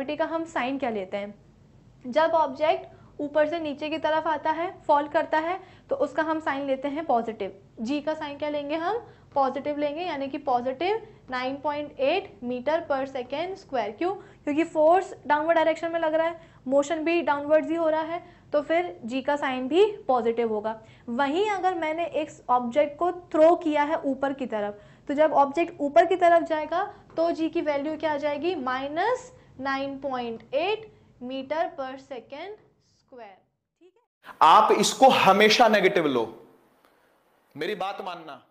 gravity का हम sign क्या लेते हैं जब ऑब्जेक्ट ऊपर से नीचे की तरफ आता है फॉल करता है तो उसका हम साइन लेते हैं पॉजिटिव जी का साइन क्या लेंगे हम पॉजिटिव लेंगे यानी कि positive 9.8 metre per second square क्यों क्योंकि फोर्स डाउनवर्ड डायरेक्शन में लग रहा है मोशन भी डाउनवर्ड ही हो रहा है तो फिर जी का साइन भी पॉजिटिव होगा वहीं अगर मैंने एक ऑब्जेक्ट को थ्रो किया है ऊपर की तरफ तो जब ऑब्जेक्ट ऊपर की तरफ जाएगा तो जी की वैल्यू क्या आ जाएगी minus 9.8 metre per second square ठीक है आप इसको हमेशा नेगेटिव लो मेरी बात मानना